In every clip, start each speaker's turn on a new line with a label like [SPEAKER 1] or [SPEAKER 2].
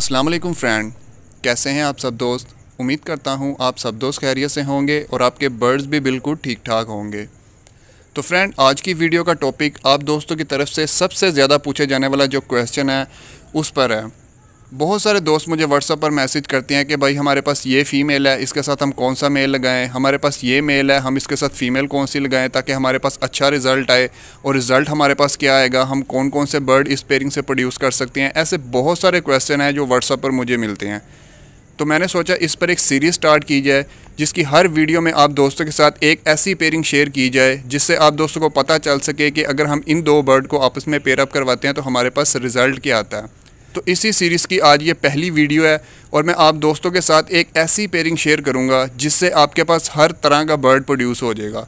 [SPEAKER 1] अस्सलाम वालेकुम फ्रेंड कैसे हैं आप सब दोस्त उम्मीद करता हूं आप सब दोस्त खैरियत से होंगे और आपके बर्ड्स भी बिल्कुल ठीक ठाक होंगे तो फ्रेंड आज की वीडियो का टॉपिक आप दोस्तों की तरफ से सबसे ज़्यादा पूछे जाने वाला जो क्वेश्चन है उस पर है बहुत सारे दोस्त मुझे व्हाट्सअप पर मैसेज करते हैं कि भाई हमारे पास ये फ़ीमेल है इसके साथ हम कौन सा मेल लगाएं हमारे पास ये मेल है हम इसके साथ फ़ीमेल कौन सी लगाएं ताकि हमारे पास अच्छा रिज़ल्ट आए और रिज़ल्ट हमारे पास क्या आएगा हम कौन कौन से बर्ड इस पेयरिंग से प्रोड्यूस कर सकते हैं ऐसे बहुत सारे क्वेश्चन हैं जो व्हाट्सअप पर मुझे मिलते हैं तो मैंने सोचा इस पर एक सीरीज़ स्टार्ट की जाए जिसकी हर वीडियो में आप दोस्तों के साथ एक ऐसी पेयरिंग शेयर की जाए जिससे आप दोस्तों को पता चल सके कि अगर हम इन दो बर्ड को आपस में पेयरअप करवाते हैं तो हमारे पास रिज़ल्ट क्या आता है तो इसी सीरीज़ की आज ये पहली वीडियो है और मैं आप दोस्तों के साथ एक ऐसी पेयरिंग शेयर करूँगा जिससे आपके पास हर तरह का बर्ड प्रोड्यूस हो जाएगा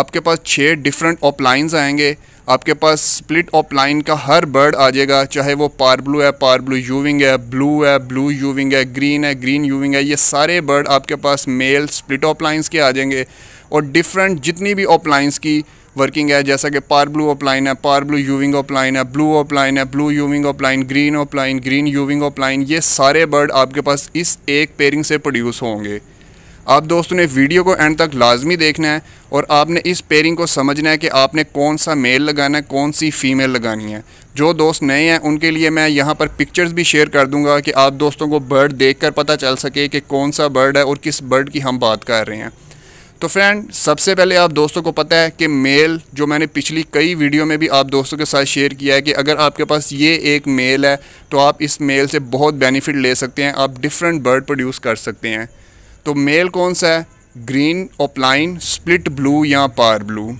[SPEAKER 1] आपके पास छः डिफरेंट ऑपलाइंस आएंगे आपके पास स्प्लिट ऑपलाइन का हर बर्ड आ जाएगा चाहे वो पार ब्लू है पार ब्लू यूविंग है ब्लू है ब्लू यूविंग है ग्रीन है ग्रीन यूविंग है ये सारे बर्ड आपके पास मेल स्प्लिट ऑपलाइंस के आ जाएंगे और डिफरेंट जितनी भी ऑपलाइंस की वर्किंग है जैसा कि पार ब्लू ऑपलाइन है पार ब्लू यूविंग ऑपलाइन है ब्लू ऑपलाइन है blue euwing opaline green opaline green euwing opaline ये सारे बर्ड आपके पास इस एक पेयरिंग से प्रोड्यूस होंगे आप दोस्तों ने वीडियो को एंड तक लाजमी देखना है और आपने इस पेयरिंग को समझना है कि आपने कौन सा मेल लगाना है कौन सी फ़ीमेल लगानी है जो दोस्त नए हैं उनके लिए मैं यहाँ पर पिक्चर्स भी शेयर कर दूंगा कि आप दोस्तों को बर्ड देखकर पता चल सके कि कौन सा बर्ड है और किस बर्ड की हम बात कर रहे हैं तो फ्रेंड सबसे पहले आप दोस्तों को पता है कि मेल जो मैंने पिछली कई वीडियो में भी आप दोस्तों के साथ शेयर किया है कि अगर आपके पास ये एक मेल है तो आप इस मेल से बहुत बेनिफिट ले सकते हैं आप डिफरेंट बर्ड प्रोड्यूस कर सकते हैं तो मेल कौन सा है ग्रीन ओपलाइन स्प्लिट ब्लू या पार ब्लू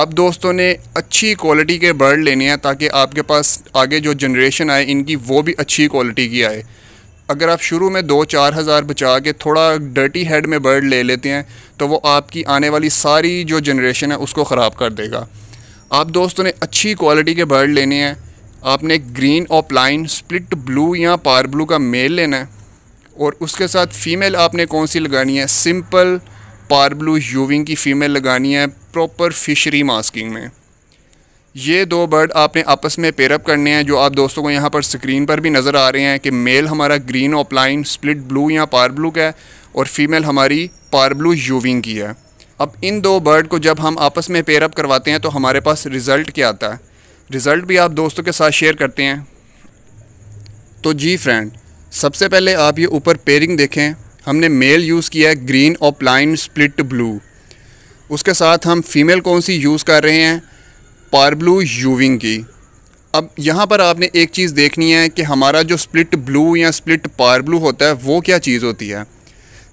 [SPEAKER 1] आप दोस्तों ने अच्छी क्वालिटी के बर्ड लेने हैं ताकि आपके पास आगे जो जनरेशन आए इनकी वो भी अच्छी क्वालिटी की आए अगर आप शुरू में दो चार हज़ार बचा के थोड़ा डर्टी हेड में बर्ड ले लेते हैं तो वो आपकी आने वाली सारी जो जनरेशन है उसको ख़राब कर देगा आप दोस्तों ने अच्छी क्वालिटी के बर्ड लेने हैं आपने ग्रीन ऑपलाइन स्प्लिट ब्लू या पार ब्लू का मेल लेना है और उसके साथ फ़ीमेल आपने कौन सी लगानी है सिंपल पार ब्लू यूविंग की फ़ीमेल लगानी है प्रॉपर फिशरी मास्किंग में ये दो बर्ड आपने आपस में पेरअप करने हैं जो आप दोस्तों को यहाँ पर स्क्रीन पर भी नज़र आ रहे हैं कि मेल हमारा ग्रीन ऑपलाइन स्प्लिट ब्लू या पार ब्लू का है और फीमेल हमारी पार ब्लू यूविंग की है अब इन दो बर्ड को जब हम आपस में पेरअप करवाते हैं तो हमारे पास रिज़ल्ट क्या आता है रिज़ल्ट भी आप दोस्तों के साथ शेयर करते हैं तो जी फ्रेंड सबसे पहले आप ये ऊपर पेयरिंग देखें हमने मेल यूज़ किया है ग्रीन ऑपलाइन स्प्लिट ब्लू उसके साथ हम फीमेल कौन सी यूज़ कर रहे हैं पार ब्लू यूविंग की अब यहाँ पर आपने एक चीज़ देखनी है कि हमारा जो स्प्लिट ब्लू या स्प्लिट पार ब्लू होता है वो क्या चीज़ होती है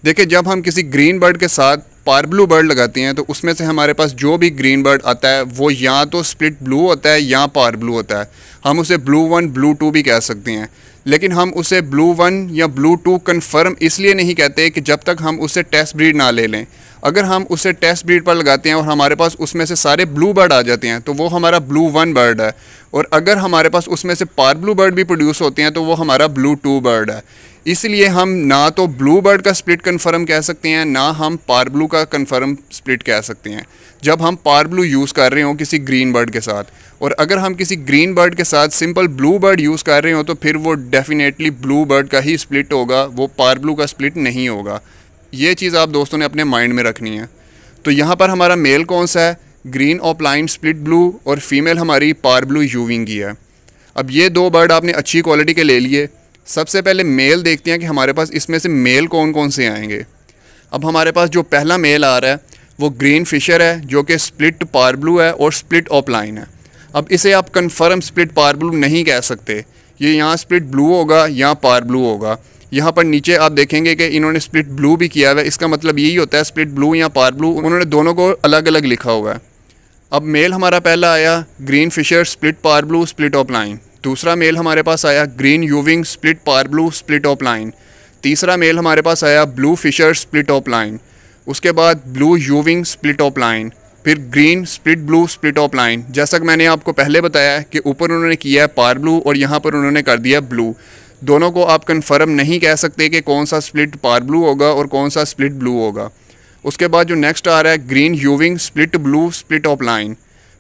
[SPEAKER 1] देखिए जब हम किसी ग्रीन बर्ड के साथ पार ब्लू बर्ड लगाते हैं तो उसमें से हमारे पास जो भी ग्रीन बर्ड आता है वो या तो स्प्लिट ब्लू होता है या पार ब्लू होता है हम उसे ब्लू वन ब्लू टू भी कह सकते हैं लेकिन हम उसे ब्लू वन या ब्लू टू कन्फर्म इसलिए नहीं कहते कि जब तक हम उसे टेस्ट ब्रीड ना ले लें अगर हम उसे टेस्ट ब्रीड पर लगाते हैं और हमारे पास उसमें से सारे ब्लू बर्ड आ जाते हैं तो वो हमारा ब्लू वन बर्ड है और अगर हमारे पास उसमें से पार ब्लू बर्ड भी प्रोड्यूस होते हैं तो वो हमारा ब्लू टू बर्ड है इसलिए हम ना तो ब्लू बर्ड का स्प्लिट कन्फर्म कह सकते हैं ना हम पार ब्लू का कन्फर्म स्प्लिट कह सकते हैं जब हम पार ब्लू यूज़ कर रहे हो किसी ग्रीन बर्ड के साथ और अगर हम किसी ग्रीन बर्ड के साथ सिंपल ब्लू बर्ड यूज़ कर रहे हो तो फिर वो डेफिनेटली ब्लू बर्ड का ही स्प्लिट होगा वो पार ब्लू का स्प्लिट नहीं होगा ये चीज़ आप दोस्तों ने अपने माइंड में रखनी है तो यहाँ पर हमारा मेल कौन सा है ग्रीन ऑपलाइन स्प्लिट ब्लू और फीमेल हमारी पार ब्लू यूविंग की है अब ये दो बर्ड आपने अच्छी क्वालिटी के ले लिए सबसे पहले मेल देखते हैं कि हमारे पास इसमें से मेल कौन कौन से आएंगे अब हमारे पास जो पहला मेल आ रहा है वो ग्रीन फिशर है जो कि स्प्लिट पार ब्लू है और स्प्लिट ऑपलाइन है अब इसे आप कन्फर्म स्प्लिट पार ब्लू नहीं कह सकते ये यहाँ स्प्लिट ब्लू होगा या ब्लू होगा यहाँ पर नीचे आप देखेंगे कि इन्होंने स्प्लिट ब्लू भी किया हुआ है इसका मतलब यही होता है स्प्लिट ब्लू या पार ब्लू उन्होंने दोनों को अलग अलग लिखा हुआ है अब मेल हमारा पहला आया green Fischer split par blue split opaline दूसरा मेल हमारे पास आया green euwing split par blue split opaline तीसरा मेल हमारे पास आया blue Fischer split opaline उसके बाद blue euwing split opaline फिर green split blue split opaline जैसा कि मैंने आपको पहले बताया कि ऊपर उन्होंने किया है पार ब्लू और यहाँ पर उन्होंने कर दिया ब्लू दोनों को आप कन्फर्म नहीं कह सकते कि कौन सा स्प्लिट पार ब्लू होगा और कौन सा स्प्लिट ब्लू होगा उसके बाद जो नेक्स्ट आ रहा है green euwing split blue split opaline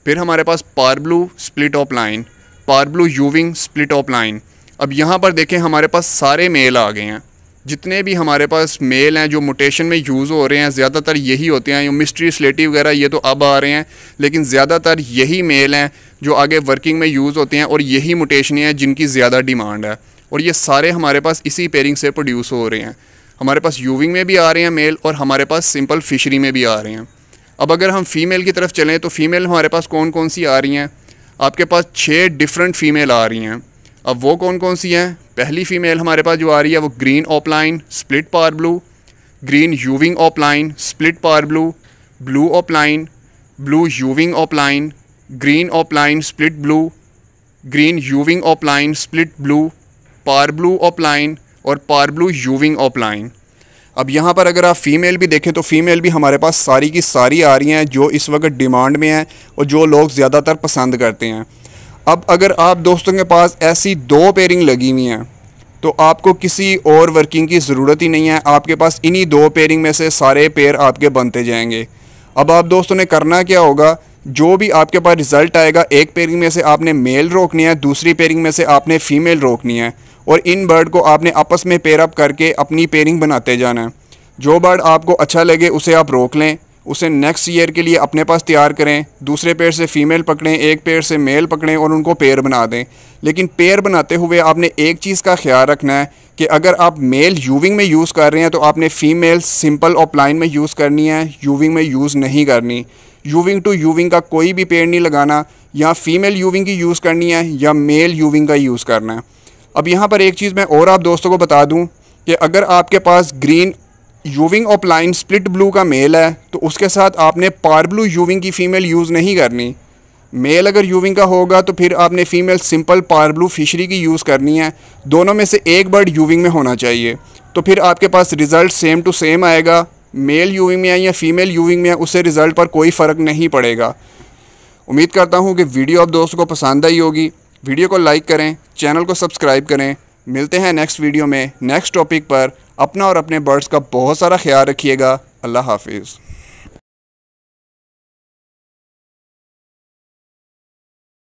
[SPEAKER 1] फिर हमारे पास par blue split opaline par blue euwing split opaline अब यहाँ पर देखें हमारे पास सारे मेल आ गए हैं जितने भी हमारे पास मेल हैं जो मोटेशन में यूज़ हो रहे हैं ज़्यादातर यही होते हैं मिस्ट्री स्लेटी वगैरह ये तो अब आ रहे हैं लेकिन ज़्यादातर यही मेल हैं जो आगे वर्किंग में यूज़ होते हैं और यही मोटेशन हैं जिनकी ज़्यादा डिमांड है और ये सारे हमारे पास इसी पेयरिंग से प्रोड्यूस हो रहे हैं हमारे पास यूविंग में भी आ रहे हैं मेल और हमारे पास सिंपल फिशरी में भी आ रहे हैं अब अगर हम फीमेल की तरफ चलें तो फीमेल हमारे पास कौन कौन सी आ रही हैं आपके पास छः डिफरेंट फ़ीमेल आ रही हैं अब वो कौन कौन सी हैं पहली फ़ीमेल हमारे पास जो आ रही है वो green opaline split par blue green euwing opaline split par blue blue opaline blue euwing opaline green opaline split blue green euwing opaline split blue par blue opaline और पार ब्लू यूविंग ऑपलाइन अब यहाँ पर अगर आप female भी देखें तो female भी हमारे पास सारी की सारी आ रही हैं जो इस वक्त डिमांड में हैं और जो लोग ज़्यादातर पसंद करते हैं अब अगर आप दोस्तों के पास ऐसी दो पेयरिंग लगी हुई हैं तो आपको किसी और वर्किंग की ज़रूरत ही नहीं है आपके पास इन्हीं दो पेयरिंग में से सारे पेयर आपके बनते जाएंगे अब आप दोस्तों ने करना क्या होगा जो भी आपके पास रिज़ल्ट आएगा एक पेयरिंग में से आपने मेल रोकनी है दूसरी पेयरिंग में से आपने फ़ीमेल रोकनी है और इन बर्ड को आपने आपस में पेयर अप करके अपनी पेयरिंग बनाते जाना है जो बर्ड आपको अच्छा लगे उसे आप रोक लें उसे नेक्स्ट ईयर के लिए अपने पास तैयार करें दूसरे पेड़ से फीमेल पकड़ें एक पेड़ से मेल पकड़ें और उनको पेड़ बना दें लेकिन पेड़ बनाते हुए आपने एक चीज़ का ख्याल रखना है कि अगर आप मेल यूविंग में यूज़ कर रहे हैं तो आपने फ़ीमेल सिंपल ऑपलाइन में यूज़ करनी है यूविंग में यूज़ नहीं करनी यूविंग टू यूविंग का कोई भी पेड़ नहीं लगाना या फ़ीमेल यूविंग की यूज़ करनी है या मेल यूविंग का यूज़ करना है अब यहाँ पर एक चीज़ मैं और आप दोस्तों को बता दूँ कि अगर आपके पास green euwing opaline split blue का मेल है तो उसके साथ आपने पार ब्लू यूविंग की फ़ीमेल यूज़ नहीं करनी मेल अगर यूविंग का होगा तो फिर आपने फ़ीमेल सिंपल पार ब्लू फिशरी की यूज़ करनी है दोनों में से एक बर्ड यूविंग में होना चाहिए तो फिर आपके पास रिज़ल्ट सेम टू सेम आएगा मेल यूविंग में है या फ़ीमेल यूविंग में है उससे रिज़ल्ट पर कोई फ़र्क नहीं पड़ेगा उम्मीद करता हूँ कि वीडियो आप दोस्तों को पसंद आई होगी वीडियो को लाइक करें चैनल को सब्सक्राइब करें मिलते हैं नेक्स्ट वीडियो में नेक्स्ट टॉपिक पर अपना और अपने बर्ड्स का बहुत सारा ख्याल रखिएगा अल्लाह हाफिज़